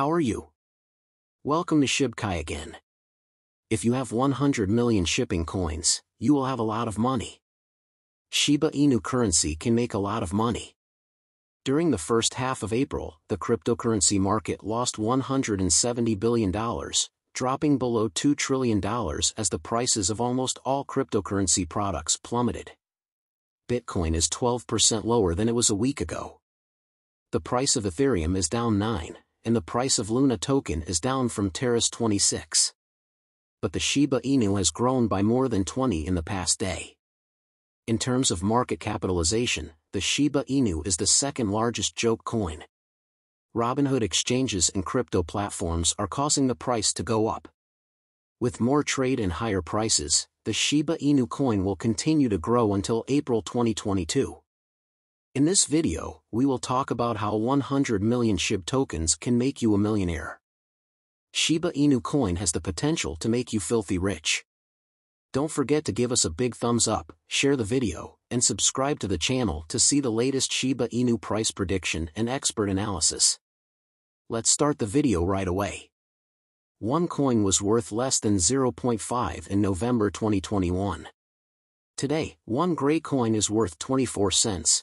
How are you? Welcome to Shibkai again. If you have 100 million shipping coins, you will have a lot of money. Shiba Inu currency can make a lot of money. During the first half of April, the cryptocurrency market lost $170 billion, dropping below $2 trillion as the prices of almost all cryptocurrency products plummeted. Bitcoin is 12% lower than it was a week ago. The price of Ethereum is down 9, and the price of Luna token is down from terrace 26. But the Shiba Inu has grown by more than 20 in the past day. In terms of market capitalization, the Shiba Inu is the second largest joke coin. Robinhood exchanges and crypto platforms are causing the price to go up. With more trade and higher prices, the Shiba Inu coin will continue to grow until April 2022. In this video, we will talk about how 100 million SHIB tokens can make you a millionaire. Shiba Inu coin has the potential to make you filthy rich. Don't forget to give us a big thumbs up, share the video, and subscribe to the channel to see the latest Shiba Inu price prediction and expert analysis. Let's start the video right away. One coin was worth less than 0.5 in November 2021. Today, one gray coin is worth 24 cents,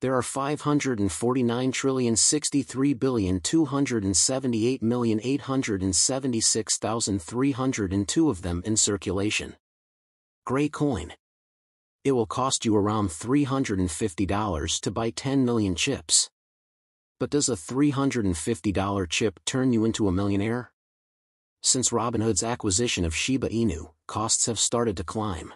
there are 549,063,278,876,302 of them in circulation. Gray coin. It will cost you around $350 to buy 10 million chips. But does a $350 chip turn you into a millionaire? Since Robinhood's acquisition of Shiba Inu, costs have started to climb.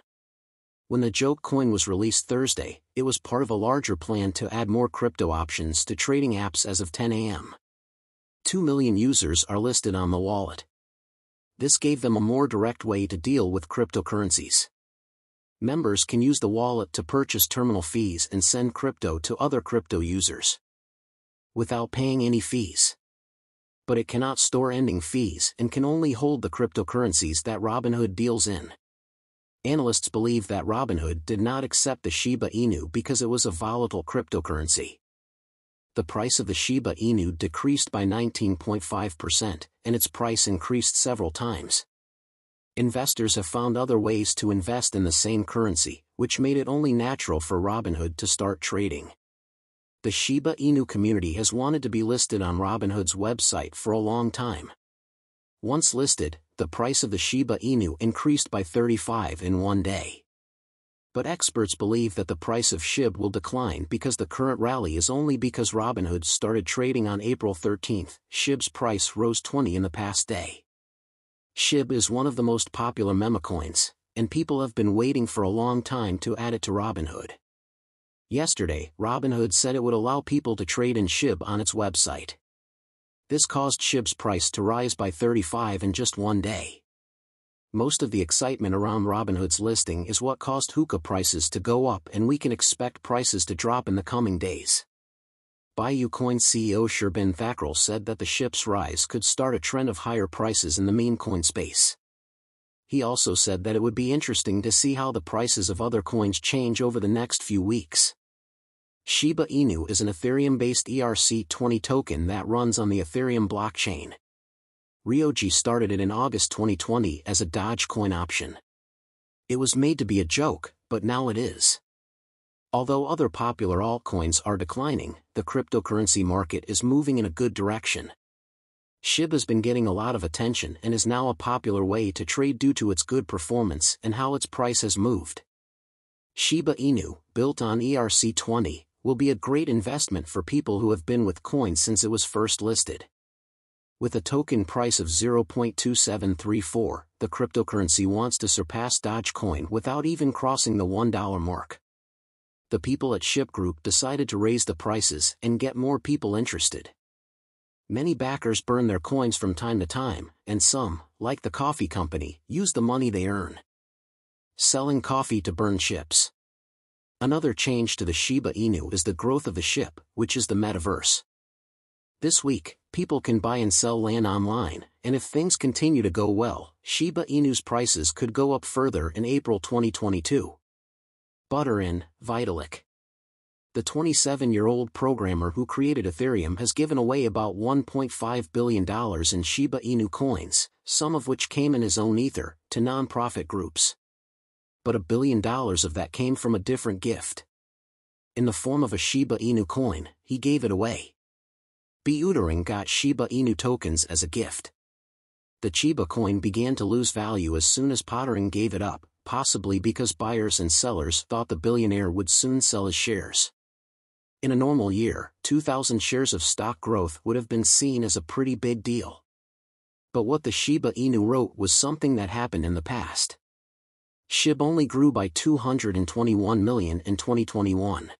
When the joke coin was released Thursday, it was part of a larger plan to add more crypto options to trading apps as of 10 a.m. 2 million users are listed on the wallet. This gave them a more direct way to deal with cryptocurrencies. Members can use the wallet to purchase terminal fees and send crypto to other crypto users without paying any fees. But it cannot store ending fees and can only hold the cryptocurrencies that Robinhood deals in analysts believe that Robinhood did not accept the Shiba Inu because it was a volatile cryptocurrency. The price of the Shiba Inu decreased by 19.5%, and its price increased several times. Investors have found other ways to invest in the same currency, which made it only natural for Robinhood to start trading. The Shiba Inu community has wanted to be listed on Robinhood's website for a long time. Once listed, the price of the Shiba Inu increased by 35 in one day. But experts believe that the price of SHIB will decline because the current rally is only because Robinhood started trading on April 13, SHIB's price rose 20 in the past day. SHIB is one of the most popular memecoins, and people have been waiting for a long time to add it to Robinhood. Yesterday, Robinhood said it would allow people to trade in SHIB on its website. This caused SHIB's price to rise by 35 in just one day. Most of the excitement around Robinhood's listing is what caused hookah prices to go up and we can expect prices to drop in the coming days. BuyUcoin CEO Sherbin Thakral said that the ship's rise could start a trend of higher prices in the meme coin space. He also said that it would be interesting to see how the prices of other coins change over the next few weeks. Shiba Inu is an Ethereum-based ERC20 token that runs on the Ethereum blockchain. Ryoji started it in August 2020 as a Dogecoin option. It was made to be a joke, but now it is. Although other popular altcoins are declining, the cryptocurrency market is moving in a good direction. SHIB has been getting a lot of attention and is now a popular way to trade due to its good performance and how its price has moved. Shiba Inu, built on ERC20, will be a great investment for people who have been with coin since it was first listed. With a token price of 0.2734, the cryptocurrency wants to surpass Dogecoin without even crossing the $1 mark. The people at Ship Group decided to raise the prices and get more people interested. Many backers burn their coins from time to time, and some, like the coffee company, use the money they earn. Selling coffee to burn ships. Another change to the Shiba Inu is the growth of the ship, which is the metaverse. This week, people can buy and sell land online, and if things continue to go well, Shiba Inu's prices could go up further in April 2022. in Vitalik. The 27-year-old programmer who created Ethereum has given away about $1.5 billion in Shiba Inu coins, some of which came in his own ether, to nonprofit groups but a billion dollars of that came from a different gift. In the form of a Shiba Inu coin, he gave it away. Beutering got Shiba Inu tokens as a gift. The Chiba coin began to lose value as soon as Pottering gave it up, possibly because buyers and sellers thought the billionaire would soon sell his shares. In a normal year, 2,000 shares of stock growth would have been seen as a pretty big deal. But what the Shiba Inu wrote was something that happened in the past. SHIB only grew by 221 million in 2021.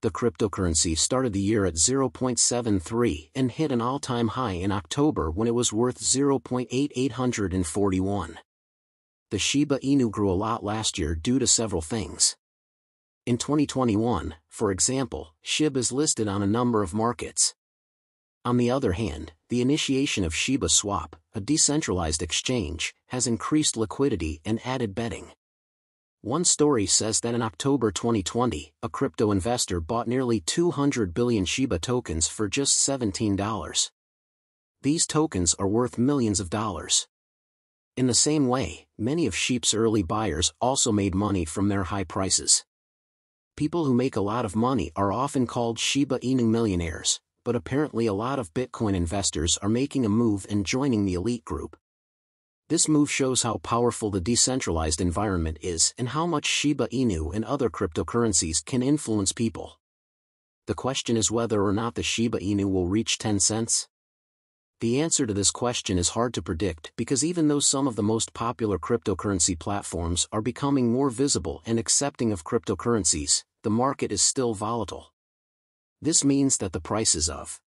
The cryptocurrency started the year at 0.73 and hit an all-time high in October when it was worth 0.8841. The Shiba Inu grew a lot last year due to several things. In 2021, for example, SHIB is listed on a number of markets. On the other hand, the initiation of Shiba Swap, a decentralized exchange, has increased liquidity and added betting. One story says that in October 2020, a crypto investor bought nearly 200 billion Shiba tokens for just $17. These tokens are worth millions of dollars. In the same way, many of Sheep's early buyers also made money from their high prices. People who make a lot of money are often called Shiba Inu millionaires, but apparently a lot of Bitcoin investors are making a move and joining the elite group. This move shows how powerful the decentralized environment is and how much Shiba Inu and other cryptocurrencies can influence people. The question is whether or not the Shiba Inu will reach 10 cents? The answer to this question is hard to predict because even though some of the most popular cryptocurrency platforms are becoming more visible and accepting of cryptocurrencies, the market is still volatile. This means that the prices of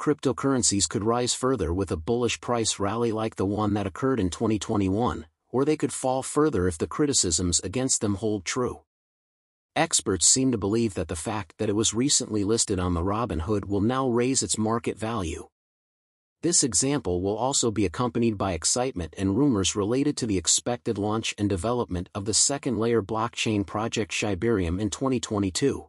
cryptocurrencies could rise further with a bullish price rally like the one that occurred in 2021, or they could fall further if the criticisms against them hold true. Experts seem to believe that the fact that it was recently listed on the Robinhood will now raise its market value. This example will also be accompanied by excitement and rumors related to the expected launch and development of the second layer blockchain project Shiberium in 2022.